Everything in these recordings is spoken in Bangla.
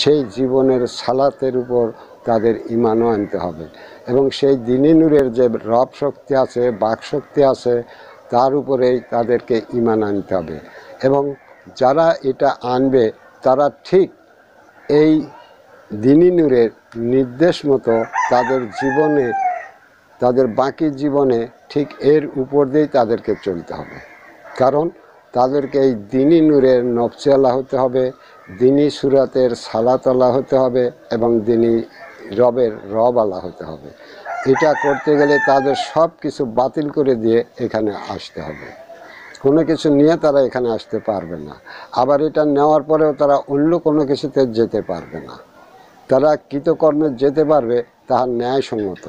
সেই জীবনের সালাতের উপর তাদের ইমানও আনতে হবে এবং সেই দিনী নূরের যে রব শক্তি আছে বাক শক্তি আছে তার উপরেই তাদেরকে ইমান আনতে হবে এবং যারা এটা আনবে তারা ঠিক এই দিনী নূরের নির্দেশ মতো তাদের জীবনে তাদের বাকি জীবনে ঠিক এর উপর দিয়েই তাদেরকে চলতে হবে কারণ তাদেরকে এই দিনী নূরের নকশালা হতে হবে দিনই সুরাতের সালাত আল্লাহ হতে হবে এবং দিনই রবের রব আল্লাহ হতে হবে এটা করতে গেলে তাদের সব কিছু বাতিল করে দিয়ে এখানে আসতে হবে কোনো কিছু নিয়ে তারা এখানে আসতে পারবে না আবার এটা নেওয়ার পরেও তারা অন্য কোনো কিছুতে যেতে পারবে না তারা কৃতকর্মে যেতে পারবে তাহার ন্যায়সঙ্গত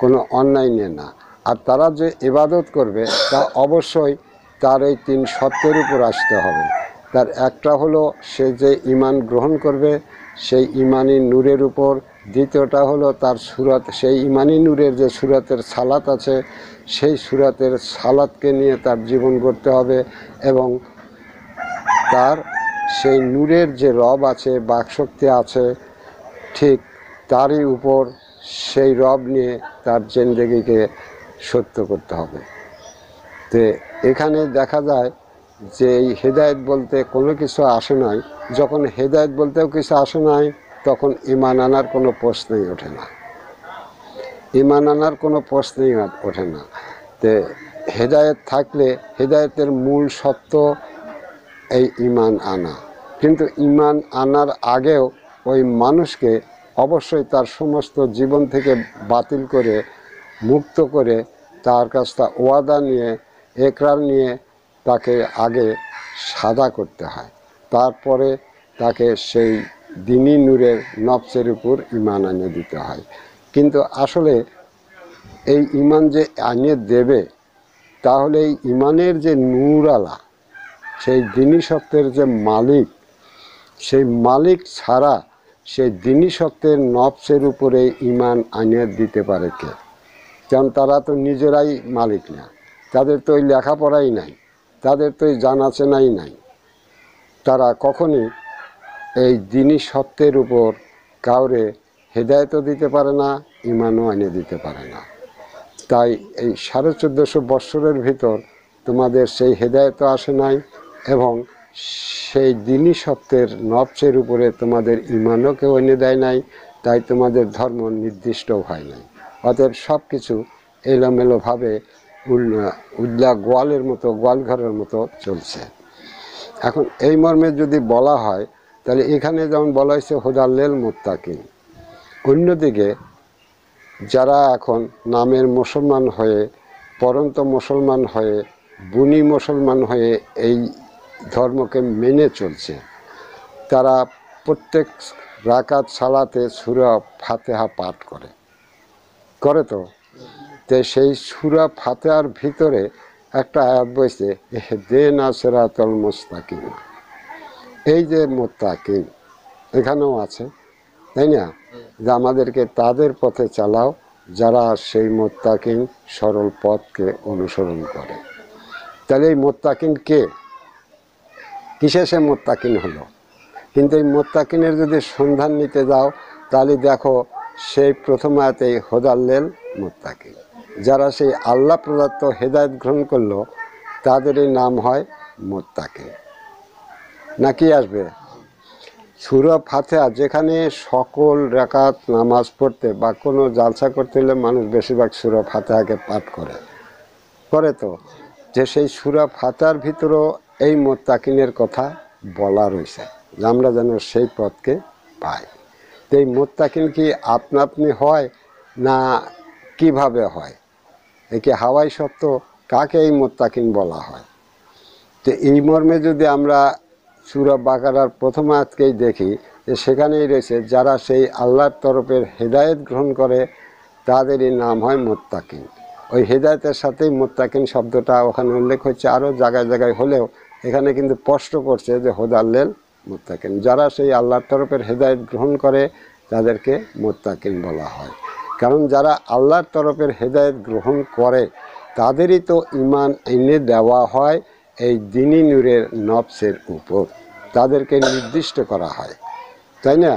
কোনো অন্যায় নিয়ে না আর তারা যে ইবাদত করবে তা অবশ্যই তার এই তিন সত্যের উপর আসতে হবে তার একটা হলো সে যে ইমান গ্রহণ করবে সেই ইমানি নূরের উপর দ্বিতীয়টা হলো তার সুরাত সেই ইমানি নূরের যে সুরাতের সালাত আছে সেই সুরাতের সালাতকে নিয়ে তার জীবন করতে হবে এবং তার সেই নূরের যে রব আছে বাকশক্তি আছে ঠিক তারই উপর সেই রব নিয়ে তার জেন্দেগিকে সত্য করতে হবে তো এখানে দেখা যায় যে এই হেদায়ত বলতে কোনো কিছু আসে নাই যখন হেদায়ত বলতেও কিছু আসে নাই তখন ইমান আনার কোনো প্রশ্নই ওঠে না ইমান আনার কোনো প্রশ্নই ওঠে না তে হেদায়ত থাকলে হেদায়তের মূল সত্য এই ইমান আনা কিন্তু ইমান আনার আগেও ওই মানুষকে অবশ্যই তার সমস্ত জীবন থেকে বাতিল করে মুক্ত করে তার কাছটা ওয়াদা নিয়ে একরার নিয়ে তাকে আগে সাদা করতে হয় তারপরে তাকে সেই দিনই নূরের নবসের উপর ইমান আনিয়ে দিতে হয় কিন্তু আসলে এই ইমান যে আনিয়ে দেবে তাহলে এই ইমানের যে আলা সেই দিনী সত্যের যে মালিক সেই মালিক ছাড়া সেই দিনী সত্যের নবসের উপরে ইমান আনিয়ে দিতে পারে কে কারণ তারা তো নিজেরাই মালিক না তাদের তো ওই লেখাপড়াই নাই তাদের তো এই জানা চেনাই নাই তারা কখনই এই দিনী সত্যের উপর কাউরে হেদায়তও দিতে পারে না ইমানও এনে দিতে পারে না তাই এই সাড়ে চোদ্দোশো বৎসরের ভিতর তোমাদের সেই হেদায়তও আসে নাই এবং সেই দিনই সত্যের নবসের উপরে তোমাদের ইমানও কেউ এনে দেয় নাই তাই তোমাদের ধর্ম নির্দিষ্টও হয় নাই অতএব সব কিছু এলোমেলোভাবে উদলা গোয়ালের মতো গোয়ালঘরের মতো চলছে এখন এই মর্মে যদি বলা হয় তাহলে এখানে যেমন বলা হয়েছে হোদাল্লেল মোত্তাকিন অন্যদিকে যারা এখন নামের মুসলমান হয়ে পরন্ত মুসলমান হয়ে বুনি মুসলমান হয়ে এই ধর্মকে মেনে চলছে তারা প্রত্যেক রাকাত সালাতে সুরা ফাতেহা পাঠ করে করে তো তো সেই সুরা ফাতেহার ভিতরে একটা আয়াত বইছে দে না সেরাতল মোস্তাকিম এই যে মোত্তাকিম এখানেও আছে তাই না যে আমাদেরকে তাদের পথে চালাও যারা সেই মোত্তাকিম সরল পথকে অনুসরণ করে তাহলে এই মোত্তাকিন কে কিসে সে মোত্তাকিন হলো কিন্তু এই মোত্তাকিনের যদি সন্ধান নিতে যাও তাহলে দেখো সেই প্রথম আয়াতেই হোদাল্লেল মোত্তাকিন যারা সেই আল্লাহ প্রদত্ত হেদায়ত গ্রহণ করল তাদেরই নাম হয় মোত্তাকে নাকি আসবে সুরভ ফাতেহা যেখানে সকল রেখাত নামাজ পড়তে বা কোনো জালসা করতে হলে মানুষ বেশিরভাগ সুরা ফাতেহাকে পাঠ করে করে তো যে সেই সুরভ ফাতার ভিতরেও এই মোত্তাকিনের কথা বলা রয়েছে আমরা যেন সেই পথকে পাই তো এই মোত্তাকিন কি আপনা আপনি হয় না কিভাবে হয় একে হাওয়াই সত্য কাকে এই মোত্তাকিন বলা হয় তো এই মর্মে যদি আমরা সুরা বাকারার প্রথম আজকেই দেখি যে সেখানেই রয়েছে যারা সেই আল্লাহর তরফের হেদায়েত গ্রহণ করে তাদেরই নাম হয় মোত্তাকিন ওই হেদায়তের সাথেই মোত্তাকিন শব্দটা ওখানে উল্লেখ হচ্ছে আরও জায়গায় জায়গায় হলেও এখানে কিন্তু স্পষ্ট করছে যে হোদাল্লেল মোত্তাকিন যারা সেই আল্লাহর তরফের হেদায়ত গ্রহণ করে তাদেরকে মোত্তাকিম বলা হয় কারণ যারা আল্লাহর তরফের হেদায়ত গ্রহণ করে তাদেরই তো ইমান এনে দেওয়া হয় এই দিনী নূরের নবসের উপর তাদেরকে নির্দিষ্ট করা হয় তাই না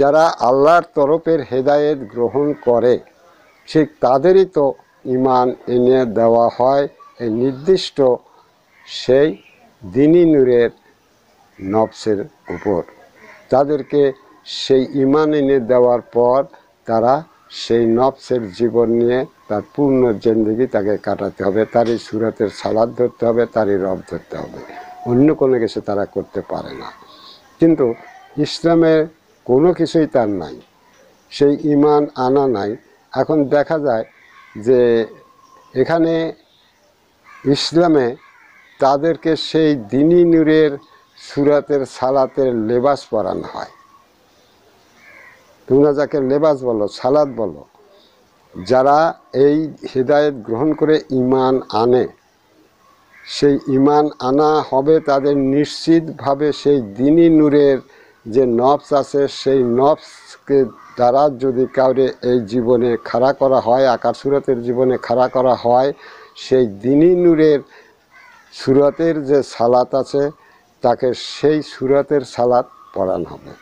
যারা আল্লাহর তরফের হেদায়েত গ্রহণ করে ঠিক তাদেরই তো ইমান এনে দেওয়া হয় এই নির্দিষ্ট সেই দিনী নূরের নবসের উপর তাদেরকে সেই ইমান এনে দেওয়ার পর তারা সেই নফসের জীবন নিয়ে তার পূর্ণ জিন্দগি তাকে কাটাতে হবে তারই সুরতের সালাদ ধরতে হবে তারই রব ধরতে হবে অন্য কোনো কিছু তারা করতে পারে না কিন্তু ইসলামের কোনো কিছুই তার নাই সেই ইমান আনা নাই এখন দেখা যায় যে এখানে ইসলামে তাদেরকে সেই দিনী নূরের সুরাতের সালাতের লেবাস পরানো হয় তোমরা যাকে লেবাস বলো সালাদ বলো যারা এই হৃদায়ত গ্রহণ করে ইমান আনে সেই ইমান আনা হবে তাদের নিশ্চিতভাবে সেই দিনই নূরের যে নফস আছে সেই নফসকে দ্বারা যদি কাউরে এই জীবনে খাড়া করা হয় আকার সুরতের জীবনে খাড়া করা হয় সেই দিনই নূরের সুরতের যে সালাত আছে তাকে সেই সুরতের সালাত পড়ানো হবে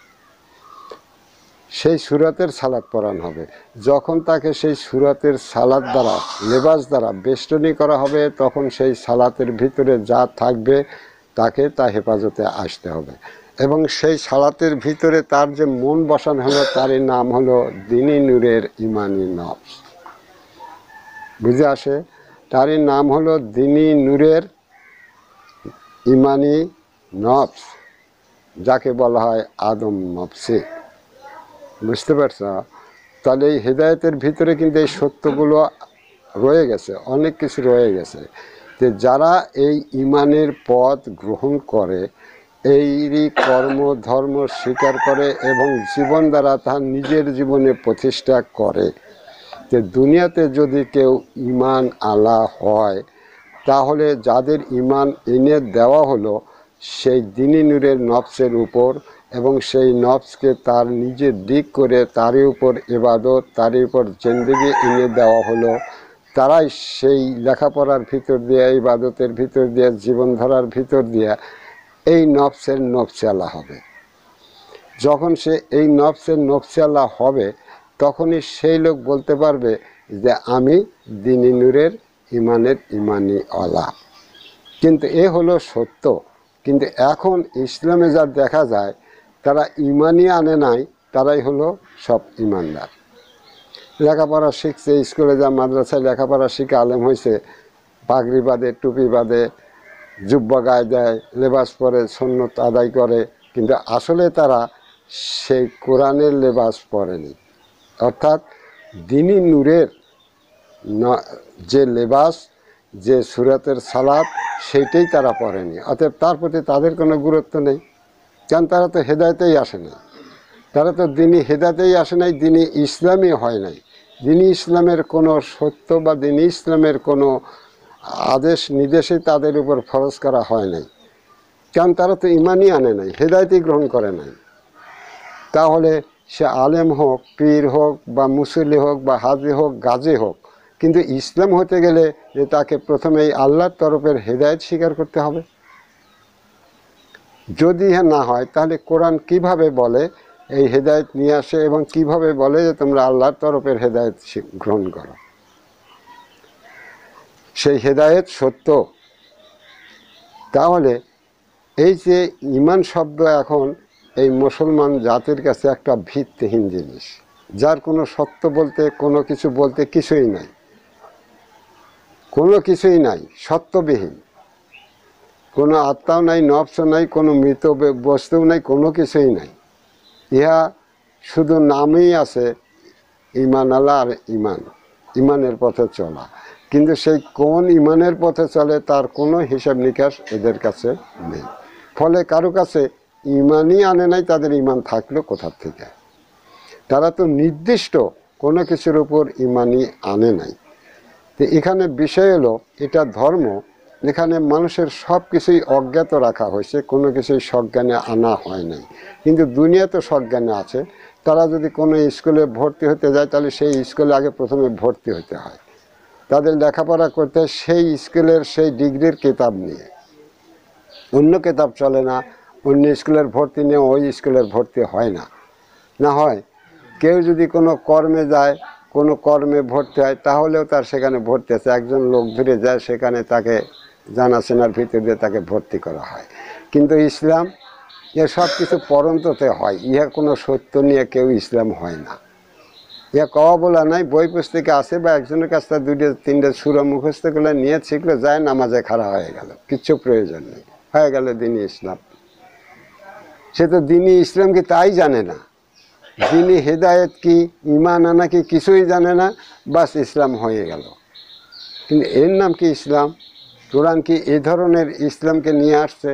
সেই সুরাতের সালাদ পরান হবে যখন তাকে সেই সুরাতের সালাদ দ্বারা লেবাস দ্বারা বেষ্টনী করা হবে তখন সেই সালাতের ভিতরে যা থাকবে তাকে তা হেফাজতে আসতে হবে এবং সেই সালাতের ভিতরে তার যে মন বসান হলো তারই নাম হলো দিনী নূরের ইমানি নফস বুঝে আসে তারই নাম হলো দিনী নূরের ইমানি নফস যাকে বলা হয় আদম নফসে বুঝতে পারছ তাহলে এই হেদায়তের ভিতরে কিন্তু এই সত্যগুলো রয়ে গেছে অনেক কিছু রয়ে গেছে যে যারা এই ইমানের পথ গ্রহণ করে এইরই কর্ম ধর্ম স্বীকার করে এবং জীবন দ্বারা তার নিজের জীবনে প্রতিষ্ঠা করে যে দুনিয়াতে যদি কেউ ইমান আলা হয় তাহলে যাদের ইমান এনে দেওয়া হলো সেই দিনী নূরের নফসের উপর এবং সেই নফসকে তার নিজের দিক করে তারই উপর এবাদত তারই উপর জেন্দিগি এনে দেওয়া হলো তারাই সেই লেখাপড়ার ভিতর দিয়ে ইবাদতের ভিতর দিয়ে জীবনধারার ভিতর দিয়ে এই নফসের নকশালা হবে যখন সে এই নফসের নফসিয়ালা হবে তখনই সেই লোক বলতে পারবে যে আমি দিনী নূরের ইমানের ইমানি অলা কিন্তু এ হলো সত্য কিন্তু এখন ইসলামে যা দেখা যায় তারা ইমানই আনে নাই তারাই হলো সব ইমানদার লেখাপড়া শিখছে স্কুলে যা মাদ্রাসায় লেখাপড়া শিখে আলেম হয়েছে পাগড়ি বাঁধে টুপি বাঁধে জুব্বা গায়ে দেয় লেবাস পরে সন্ন্যত আদায় করে কিন্তু আসলে তারা সেই কোরআনের লেবাস পরেনি অর্থাৎ দিনী নূরের যে লেবাস যে সুরাতের সালাদ সেইটাই তারা পড়েনি অতএব তার প্রতি তাদের কোনো গুরুত্ব নেই কারণ তারা তো হেদায়তেই আসে না তারা তো দিনই হেদায়তেই আসে নাই দিনই ইসলামই হয় নাই দিনই ইসলামের কোনো সত্য বা দিনই ইসলামের কোনো আদেশ নির্দেশে তাদের উপর ফরজ করা হয় নাই কারণ তারা তো ইমানই আনে নাই হেদায়তই গ্রহণ করে নাই তাহলে সে আলেম হোক পীর হোক বা মুসলি হোক বা হাজি হোক গাজী হোক কিন্তু ইসলাম হতে গেলে যে তাকে প্রথমেই আল্লাহর তরফের হেদায়ত স্বীকার করতে হবে যদি না হয় তাহলে কোরআন কিভাবে বলে এই হেদায়ত নিয়ে আসে এবং কিভাবে বলে যে তোমরা আল্লাহর তরফের হেদায়ত গ্রহণ করো সেই হেদায়ত সত্য তাহলে এই যে ইমান শব্দ এখন এই মুসলমান জাতির কাছে একটা ভিত্তিহীন জিনিস যার কোনো সত্য বলতে কোনো কিছু বলতে কিছুই নাই কোনো কিছুই নাই সত্যবিহীন কোনো আত্মাও নাই নফস নাই কোনো মৃত বস্তুও নাই কোনো কিছুই নাই ইহা শুধু নামেই আছে ইমান আল্লাহ আর ইমান ইমানের পথে চলা কিন্তু সেই কোন ইমানের পথে চলে তার কোনো হিসাব নিকাশ এদের কাছে নেই ফলে কারো কাছে ইমানই আনে নাই তাদের ইমান থাকলো কোথার থেকে তারা তো নির্দিষ্ট কোনো কিছুর উপর ইমানই আনে নাই তো এখানে বিষয় হলো এটা ধর্ম যেখানে মানুষের সব কিছুই অজ্ঞাত রাখা হয়েছে কোনো কিছুই সজ্ঞানে আনা হয় নাই কিন্তু দুনিয়া তো সজ্ঞানে আছে তারা যদি কোনো স্কুলে ভর্তি হতে যায় তাহলে সেই স্কুলে আগে প্রথমে ভর্তি হতে হয় তাদের লেখাপড়া করতে সেই স্কুলের সেই ডিগ্রির কিতাব নিয়ে অন্য কিতাব চলে না অন্য স্কুলের ভর্তি নিয়ে ওই স্কুলের ভর্তি হয় না না হয় কেউ যদি কোনো কর্মে যায় কোনো কর্মে ভর্তি হয় তাহলেও তার সেখানে ভর্তি আছে একজন লোক ধরে যায় সেখানে তাকে জানাশোনার ভিতর দিয়ে তাকে ভর্তি করা হয় কিন্তু ইসলাম এ সব কিছু পরন্ততে হয় ইহা কোনো সত্য নিয়ে কেউ ইসলাম হয় না ইয়া কওয়া বলা নাই বই পুস্তকে আসে বা একজনের কাছ থেকে দুইটা তিনটে সুর মুখস্থ করলে নিয়ে ছিল যায় নামাজে খারাপ হয়ে গেল কিচ্ছু প্রয়োজন নেই হয়ে গেল দিনী ইসলাম সে তো দিনী ইসলাম কি তাই জানে না দিনী হেদায়ত কি ইমান আনা কি কিছুই জানে না বাস ইসলাম হয়ে গেল কিন্তু এর নাম কি ইসলাম কোরআন কি এই ধরনের ইসলামকে নিয়ে আসছে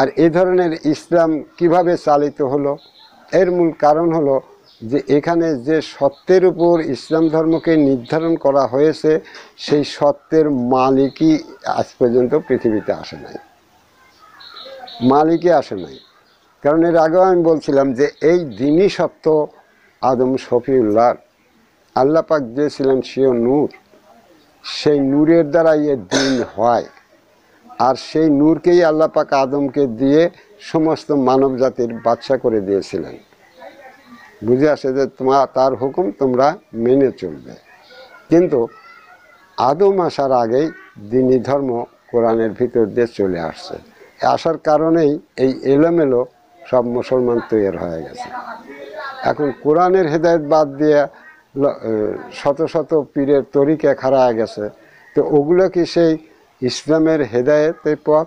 আর এই ধরনের ইসলাম কিভাবে চালিত হলো এর মূল কারণ হলো যে এখানে যে সত্যের উপর ইসলাম ধর্মকে নির্ধারণ করা হয়েছে সেই সত্যের মালিকই আজ পর্যন্ত পৃথিবীতে আসে নাই মালিকই আসে নাই কারণ এর আগেও আমি বলছিলাম যে এই দিনই সত্য আদম শফিউল্লাহ আল্লাপাক যে ছিলেন সেও নূর সেই নূরের দ্বারা এ দিন হয় আর সেই নূরকেই আল্লাপাক আদমকে দিয়ে সমস্ত মানব জাতির বাদশা করে দিয়েছিলেন বুঝে আসে যে তোমার তার হুকুম তোমরা মেনে চলবে কিন্তু আদম আসার আগেই দিনই ধর্ম কোরআনের ভিতর দিয়ে চলে আসছে আসার কারণেই এই এলোমেলো সব মুসলমান তৈরি হয়ে গেছে এখন কোরআনের হেদায়ত বাদ দিয়ে শত শত পীরের তরিকে খারা গেছে তো ওগুলো কি সেই ইসলামের হেদায়েতের পথ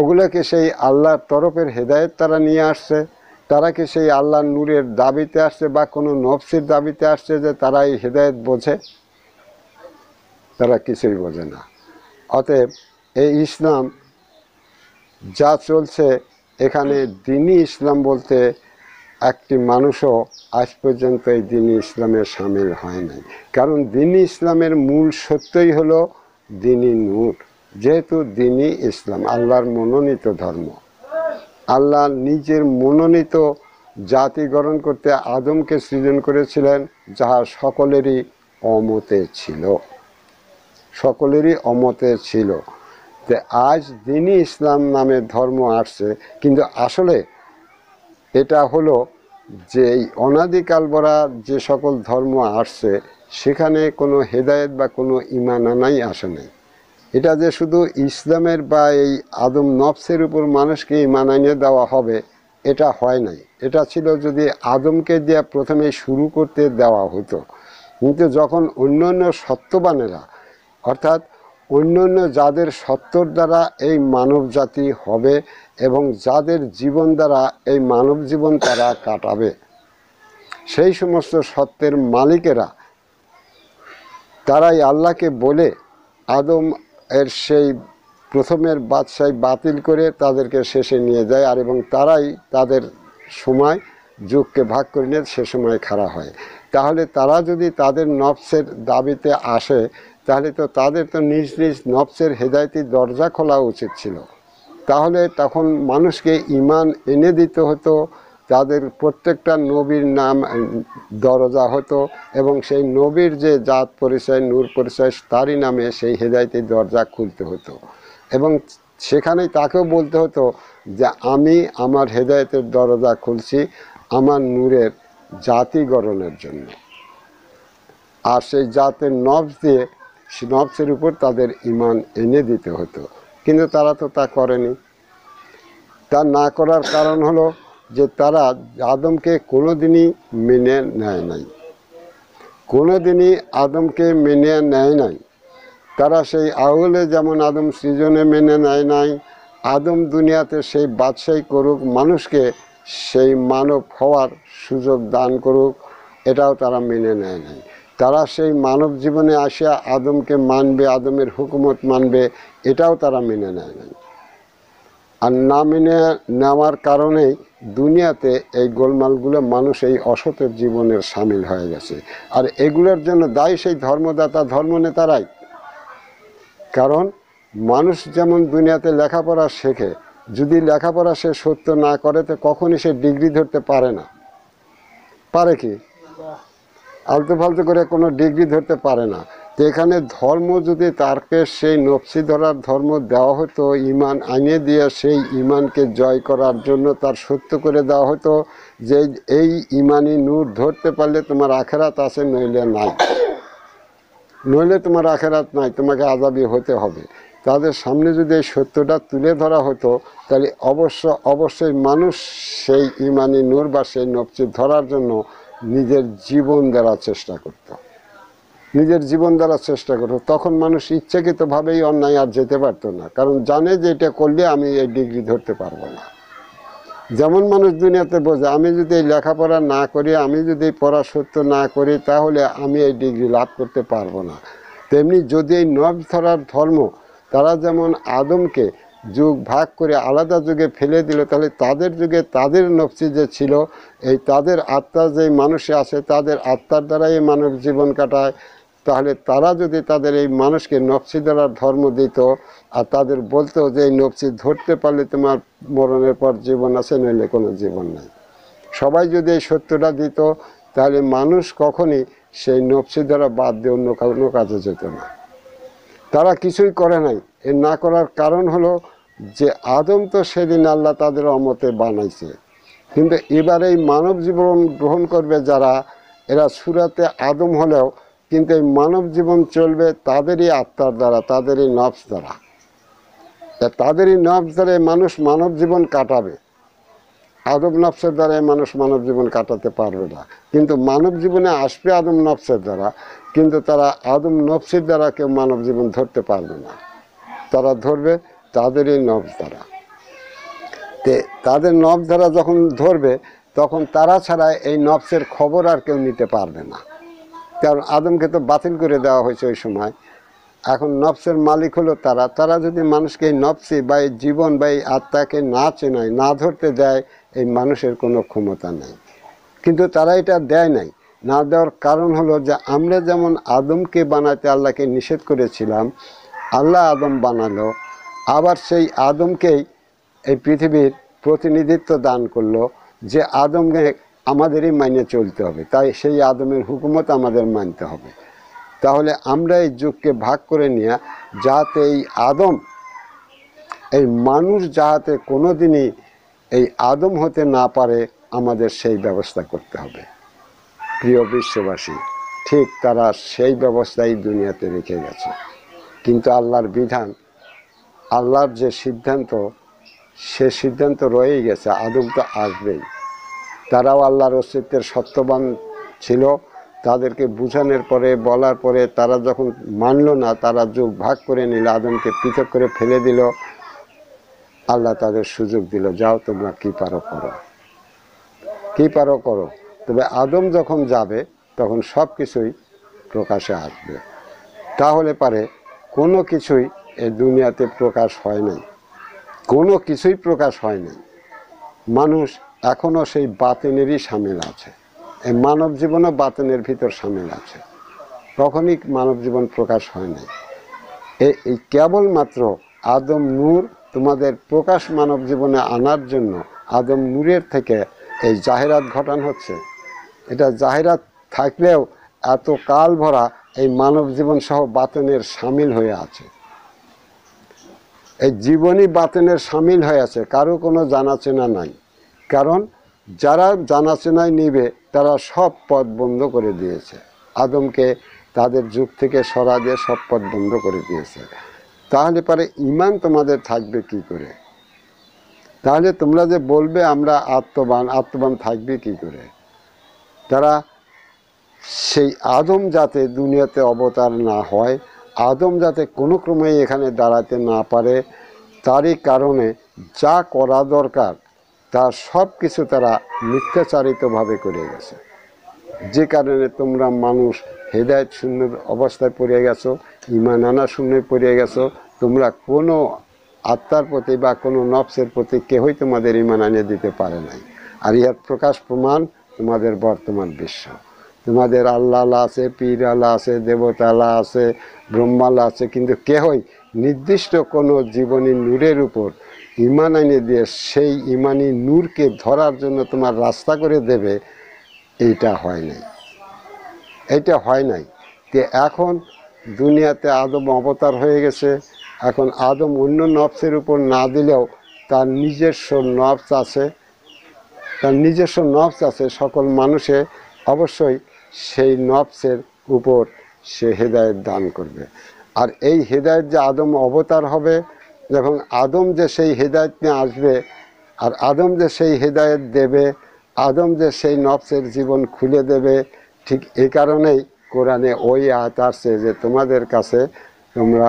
ওগুলো কি সেই আল্লাহর তরফের হেদায়েত তারা নিয়ে আসছে তারা কি সেই আল্লাহ নূরের দাবিতে আসছে বা কোনো নফসির দাবিতে আসছে যে তারা এই হেদায়েত বোঝে তারা কিছুই বোঝে না অতএব এই ইসলাম যা চলছে এখানে দিনই ইসলাম বলতে একটি মানুষও আজ পর্যন্ত এই দিন ইসলামের সামিল হয় নাই কারণ দিন ইসলামের মূল সত্যই হলো দিনই নূর যেহেতু দিনই ইসলাম আল্লাহর মনোনীত ধর্ম আল্লাহ নিজের মনোনীত জাতিগরণ করতে আদমকে সৃজন করেছিলেন যাহা সকলেরই অমতে ছিল সকলেরই অমতে ছিল যে আজ দিনই ইসলাম নামে ধর্ম আসছে কিন্তু আসলে এটা হলো যে এই অনাদিকাল বরা যে সকল ধর্ম আসছে সেখানে কোনো হেদায়েত বা কোনো ইমান আসে নাই এটা যে শুধু ইসলামের বা এই আদম নফসের উপর মানুষকে ইমান আনিয়ে দেওয়া হবে এটা হয় নাই এটা ছিল যদি আদমকে দিয়ে প্রথমে শুরু করতে দেওয়া হতো কিন্তু যখন অন্য অন্য সত্যবানেরা অর্থাৎ অন্য অন্য যাদের সত্যর দ্বারা এই মানব জাতি হবে এবং যাদের জীবন দ্বারা এই মানব জীবন তারা কাটাবে সেই সমস্ত সত্যের মালিকেরা তারাই আল্লাহকে বলে আদম এর সেই প্রথমের বাদশাই বাতিল করে তাদেরকে শেষে নিয়ে যায় আর এবং তারাই তাদের সময় যুগকে ভাগ করে নিয়ে সে সময় খাড়া হয় তাহলে তারা যদি তাদের নফসের দাবিতে আসে তাহলে তো তাদের তো নিজ নিজ নফসের হেদায়তি দরজা খোলা উচিত ছিল তাহলে তখন মানুষকে ইমান এনে দিতে হতো তাদের প্রত্যেকটা নবীর নাম দরজা হতো এবং সেই নবীর যে জাত পরিচয় নূর পরিচয় তারই নামে সেই হেদায়তের দরজা খুলতে হতো এবং সেখানে তাকেও বলতে হতো যে আমি আমার হেদায়তের দরজা খুলছি আমার নূরের জাতিগরণের জন্য আর সেই জাতের নবস দিয়ে নবসের উপর তাদের ইমান এনে দিতে হতো কিন্তু তারা তো তা করেনি তা না করার কারণ হলো যে তারা আদমকে কোনো দিনই মেনে নেয় নাই কোনো দিনই আদমকে মেনে নেয় নাই তারা সেই আহলে যেমন আদম সৃজনে মেনে নেয় নাই আদম দুনিয়াতে সেই বাদশাহী করুক মানুষকে সেই মানব হওয়ার সুযোগ দান করুক এটাও তারা মেনে নেয় নাই তারা সেই মানব জীবনে আসিয়া আদমকে মানবে আদমের হুকুমত মানবে এটাও তারা মেনে নেয় না আর না মেনে নেওয়ার কারণেই দুনিয়াতে এই গোলমালগুলো মানুষ এই অসতের জীবনের সামিল হয়ে গেছে আর এগুলোর জন্য দায়ী সেই ধর্মদাতা ধর্মনেতারাই কারণ মানুষ যেমন দুনিয়াতে লেখাপড়া শেখে যদি লেখাপড়া সে সত্য না করে তো কখনই সে ডিগ্রি ধরতে পারে না পারে কি আলতু ফালতু করে কোনো ডিগ্রি ধরতে পারে না তো এখানে ধর্ম যদি তারকে সেই নফসি ধরার ধর্ম দেওয়া হতো ইমান আনে দিয়ে সেই ইমানকে জয় করার জন্য তার সত্য করে দেওয়া হতো যে এই ইমানি নূর ধরতে পারলে তোমার আখেরাত আছে নইলে নাই নইলে তোমার আখেরাত নাই তোমাকে আজাবি হতে হবে তাদের সামনে যদি এই সত্যটা তুলে ধরা হতো তাহলে অবশ্য অবশ্যই মানুষ সেই ইমানি নূর বা সেই নফসি ধরার জন্য নিজের জীবন দেওয়ার চেষ্টা করত নিজের জীবন দেওয়ার চেষ্টা করত তখন মানুষ ইচ্ছাকৃতভাবেই অন্যায় আর যেতে পারতো না কারণ জানে যে এটা করলে আমি এই ডিগ্রি ধরতে পারবো না যেমন মানুষ দুনিয়াতে বোঝে আমি যদি এই লেখাপড়া না করি আমি যদি পড়াশত্য না করি তাহলে আমি এই ডিগ্রি লাভ করতে পারবো না তেমনি যদি এই নব ধরার ধর্ম তারা যেমন আদমকে যুগ ভাগ করে আলাদা যুগে ফেলে দিল তাহলে তাদের যুগে তাদের নফসি যে ছিল এই তাদের আত্মা যেই মানুষে আসে তাদের আত্মার দ্বারাই মানব জীবন কাটায় তাহলে তারা যদি তাদের এই মানুষকে নফসি দ্বারা ধর্ম দিত আর তাদের বলতো যে এই নফসি ধরতে পারলে তোমার মরণের পর জীবন আছে নইলে কোনো জীবন নাই সবাই যদি এই সত্যটা দিত তাহলে মানুষ কখনই সেই নফসি দ্বারা বাদ দিয়ে অন্য কোনো কাজে যেত না তারা কিছুই করে নাই এ না করার কারণ হলো যে আদম তো সেদিন আল্লাহ তাদের অমতে বানাইছে কিন্তু এবার এই মানব জীবন গ্রহণ করবে যারা এরা সুরাতে আদম হলেও কিন্তু এই মানব জীবন চলবে তাদেরই আত্মার দ্বারা তাদেরই নফস দ্বারা তাদেরই নফস দ্বারা মানুষ মানব জীবন কাটাবে আদম নফসের দ্বারাই মানুষ মানব জীবন কাটাতে পারবে না কিন্তু মানব জীবনে আসবে আদম নফসের দ্বারা কিন্তু তারা আদম নফসের দ্বারা কেউ মানব জীবন ধরতে পারবে না তারা ধরবে তাদেরই নফ দ্বারা তে তাদের নফ দ্বারা যখন ধরবে তখন তারা ছাড়া এই নফসের খবর আর কেউ নিতে পারবে না কারণ আদমকে তো বাতিল করে দেওয়া হয়েছে ওই সময় এখন নফসের মালিক হলো তারা তারা যদি মানুষকে এই নফসি বা এই জীবন বা এই আত্মাকে না চেনায় না ধরতে দেয় এই মানুষের কোনো ক্ষমতা নাই কিন্তু তারা এটা দেয় নাই না দেওয়ার কারণ হলো যে আমরা যেমন আদমকে বানাতে আল্লাহকে নিষেধ করেছিলাম আল্লাহ আদম বানালো আবার সেই আদমকেই এই পৃথিবীর প্রতিনিধিত্ব দান করলো যে আদমকে আমাদেরই মাইনে চলতে হবে তাই সেই আদমের হুকুমত আমাদের মানতে হবে তাহলে আমরা এই যুগকে ভাগ করে নিয়ে যাতে এই আদম এই মানুষ যাহাতে কোনো দিনই এই আদম হতে না পারে আমাদের সেই ব্যবস্থা করতে হবে প্রিয় বিশ্ববাসী ঠিক তারা সেই ব্যবস্থাই দুনিয়াতে রেখে গেছে কিন্তু আল্লাহর বিধান আল্লাহর যে সিদ্ধান্ত সে সিদ্ধান্ত রয়েই গেছে আদম তো আসবেই তারাও আল্লাহর অস্তিত্বের সত্যবান ছিল তাদেরকে বুঝানোর পরে বলার পরে তারা যখন মানল না তারা যুগ ভাগ করে নিল আদমকে পৃথক করে ফেলে দিল আল্লাহ তাদের সুযোগ দিল যাও তোমরা কি পারো করো কি পারো করো তবে আদম যখন যাবে তখন সব কিছুই প্রকাশে আসবে তাহলে পারে কোনো কিছুই এই দুনিয়াতে প্রকাশ হয় নাই কোনো কিছুই প্রকাশ হয় নাই মানুষ এখনও সেই বাতেনেরই সামিল আছে এই মানব জীবনও বাতেনের ভিতর সামিল আছে কখনই মানব জীবন প্রকাশ হয় নাই এই কেবলমাত্র আদম নূর তোমাদের প্রকাশ মানব জীবনে আনার জন্য আদম নূরের থেকে এই জাহেরাত ঘটান হচ্ছে এটা জাহেরাত থাকলেও এত কাল ভরা এই মানব জীবন সহ বাতেনের সামিল হয়ে আছে এই জীবনই বাতেনের সামিল হয়ে আছে কারো কোনো জানাচেনা নাই কারণ যারা চেনায় নিবে তারা সব পথ বন্ধ করে দিয়েছে আদমকে তাদের যুগ থেকে সরা দিয়ে সব পথ বন্ধ করে দিয়েছে তাহলে পরে ইমান তোমাদের থাকবে কি করে তাহলে তোমরা যে বলবে আমরা আত্মবান আত্মবান থাকবে কি করে তারা সেই আদম যাতে দুনিয়াতে অবতার না হয় আদম যাতে কোনো ক্রমেই এখানে দাঁড়াতে না পারে তারই কারণে যা করা দরকার তার সব কিছু তারা মিথ্যাচারিতভাবে করে গেছে যে কারণে তোমরা মানুষ হেদায়ত শূন্য অবস্থায় পড়ে গেছো ইমান আনা শূন্য পড়ে গেছো তোমরা কোনো আত্মার প্রতি বা কোনো নফসের প্রতি কেহই তোমাদের ইমান আনিয়ে দিতে পারে নাই আর ইহার প্রকাশ প্রমাণ তোমাদের বর্তমান বিশ্ব তোমাদের আল্লাহ আছে পীর আল্লাহ আছে দেবতালা আছে ব্রহ্মালা আছে কিন্তু কেহই নির্দিষ্ট কোনো জীবনী নূরের উপর ইমান আনিয়ে দিয়ে সেই ইমানি নূরকে ধরার জন্য তোমার রাস্তা করে দেবে এটা হয় নাই এটা হয় নাই তে এখন দুনিয়াতে আদম অবতার হয়ে গেছে এখন আদম অন্য নবসের উপর না দিলেও তার নিজস্ব নবস আছে তার নিজস্ব নবস আছে সকল মানুষে অবশ্যই সেই নবসের উপর সে হেদায়ত দান করবে আর এই হেদায়ত যে আদম অবতার হবে যখন আদম যে সেই হেদায়ত নিয়ে আসবে আর আদম যে সেই হেদায়ত দেবে আদম যে সেই নবসের জীবন খুলে দেবে ঠিক এই কারণেই কোরআনে ওই আয়াত আসছে যে তোমাদের কাছে তোমরা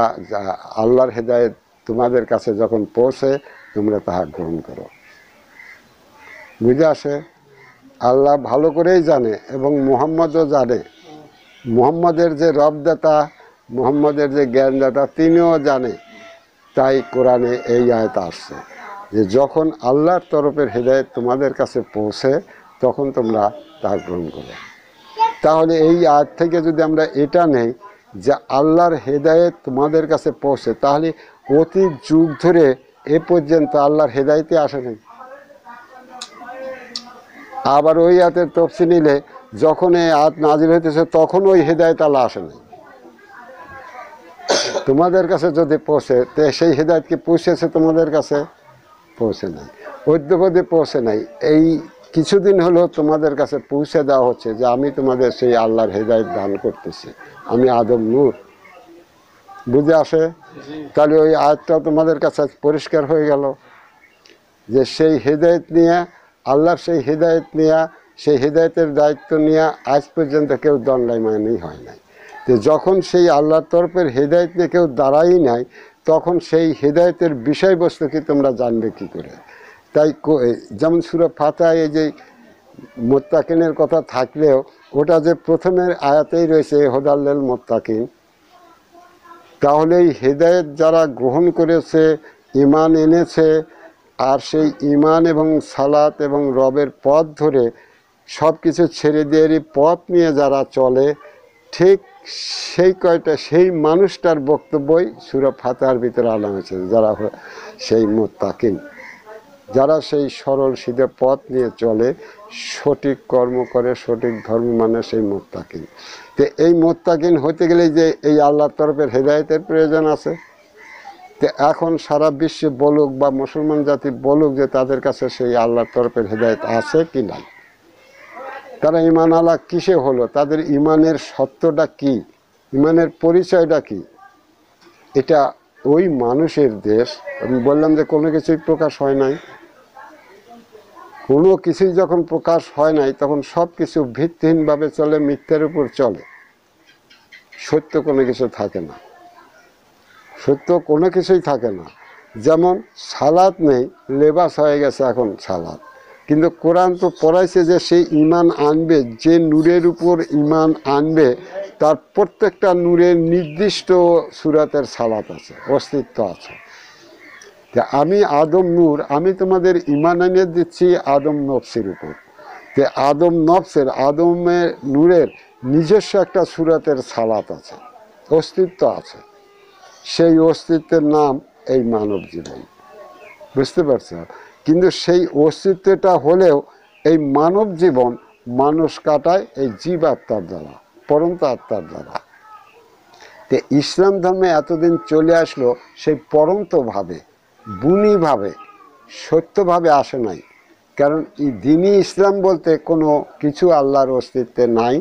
আল্লাহর হেদায়ত তোমাদের কাছে যখন পৌঁছে তোমরা তাহা গ্রহণ করো বুঝে আসে আল্লাহ ভালো করেই জানে এবং মোহাম্মদও জানে মোহাম্মদের যে রবদাতা মুহাম্মদের যে জ্ঞানদাতা তিনিও জানে তাই কোরআনে এই আয়ত আসছে যে যখন আল্লাহর তরফের হেদায়ত তোমাদের কাছে পৌঁছে তখন তোমরা তা গ্রহণ করো তাহলে এই আয়াত থেকে যদি আমরা এটা নেই যে আল্লাহর হেদায়েত তোমাদের কাছে পৌঁছে তাহলে অতি যুগ ধরে এ পর্যন্ত আল্লাহর হেদায়তে আসে নাই আবার ওই আতের তফসি নিলে যখন এই আত নাজির হইতেছে তখন ওই হেদায়ত আল্লাহ আসে নাই তোমাদের কাছে যদি পৌঁছে তো সেই হেদায়তকে পৌঁছেছে তোমাদের কাছে পৌঁছে নাই ঐদ্যপদে পৌঁছে নাই এই কিছুদিন হলো তোমাদের কাছে পৌঁছে দেওয়া হচ্ছে যে আমি তোমাদের সেই আল্লাহর হেদায়ত দান করতেছি আমি আদম নূর বুঝে আসে তাহলে ওই আয়াতটা তোমাদের কাছে পরিষ্কার হয়ে গেল যে সেই হৃদায়ত নিয়ে আল্লাহর সেই হৃদায়ত নিয়ে সেই হৃদায়তের দায়িত্ব নিয়ে আজ পর্যন্ত কেউ দণ্ডায় মানেই হয় নাই তো যখন সেই আল্লাহর তরফের হৃদায়ত নিয়ে কেউ দাঁড়াই নাই তখন সেই হৃদায়তের বিষয়বস্তু কি তোমরা জানবে কি করে তাই যেমন সুরা ফাতায় এই যে মোত্তাকিনের কথা থাকলেও ওটা যে প্রথমের আয়াতেই রয়েছে হোদাল্লেল মোত্তাকিন তাহলে এই হেদায়ত যারা গ্রহণ করেছে ইমান এনেছে আর সেই ইমান এবং সালাত এবং রবের পথ ধরে সব কিছু ছেড়ে দিয়ে পথ নিয়ে যারা চলে ঠিক সেই কয়টা সেই মানুষটার বক্তব্যই সুরফ ফাতার ভিতরে আনা হয়েছে যারা সেই মোত্তাকিন যারা সেই সরল সিধে পথ নিয়ে চলে সঠিক কর্ম করে সঠিক ধর্ম মানে সেই মোত্তাকিন তো এই মোত্তাকিন হতে গেলে যে এই আল্লাহ তরফের হৃদায়তের প্রয়োজন আছে তো এখন সারা বিশ্বে বলুক বা মুসলমান জাতি বলুক যে তাদের কাছে সেই আল্লাহ তরফের হৃদায়ত আছে কি নাই তারা ইমান আলা কিসে হলো তাদের ইমানের সত্যটা কি ইমানের পরিচয়টা কি এটা ওই মানুষের দেশ আমি বললাম যে কোনো কিছুই প্রকাশ হয় নাই কোনো কিছুই যখন প্রকাশ হয় নাই তখন সব কিছু ভিত্তিহীনভাবে চলে মিথ্যের উপর চলে সত্য কোনো কিছু থাকে না সত্য কোনো কিছুই থাকে না যেমন সালাদ নেই লেবাস হয়ে গেছে এখন সালাদ কিন্তু কোরআন তো পড়াইছে যে সে ইমান আনবে যে নূরের উপর ইমান আনবে তার প্রত্যেকটা নূরের নির্দিষ্ট সুরাতের সালাত আছে অস্তিত্ব আছে যে আমি আদম নূর আমি তোমাদের ইমান এনে দিচ্ছি আদম নফসের উপর যে আদম নফসের আদমের নূরের নিজস্ব একটা সুরাতের সালাত আছে অস্তিত্ব আছে সেই অস্তিত্বের নাম এই মানব জীবন বুঝতে পারছ কিন্তু সেই অস্তিত্বটা হলেও এই মানব জীবন মানুষ কাটায় এই জীব আত্মার দ্বারা পরন্ত আত্মার দ্বারা তে ইসলাম ধর্মে এতদিন চলে আসলো সেই পরন্তভাবে বুনিভাবে সত্যভাবে আসে নাই কারণ এই দিনী ইসলাম বলতে কোনো কিছু আল্লাহর অস্তিত্বে নাই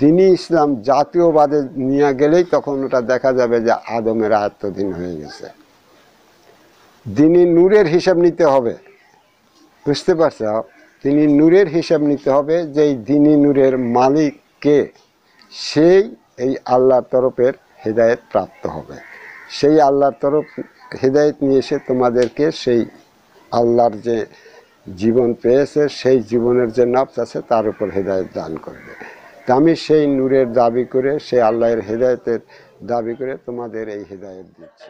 দিনী ইসলাম জাতীয়বাদে নিয়ে গেলেই তখন ওটা দেখা যাবে যে আদমের আয়ত্তধীন হয়ে গেছে দিনী নূরের হিসাব নিতে হবে বুঝতে পারছ তিনি নূরের হিসাব নিতে হবে যে এই দিনী নূরের মালিককে সেই এই আল্লাহর তরফের হৃদায়ত প্রাপ্ত হবে সেই আল্লাহর তরফ হৃদায়ত নিয়ে এসে তোমাদেরকে সেই আল্লাহর যে জীবন পেয়েছে সেই জীবনের যে নফস আছে তার উপর হৃদায়ত দান করবে তা আমি সেই নূরের দাবি করে সেই আল্লাহর হৃদায়তের দাবি করে তোমাদের এই হৃদায়ত দিচ্ছি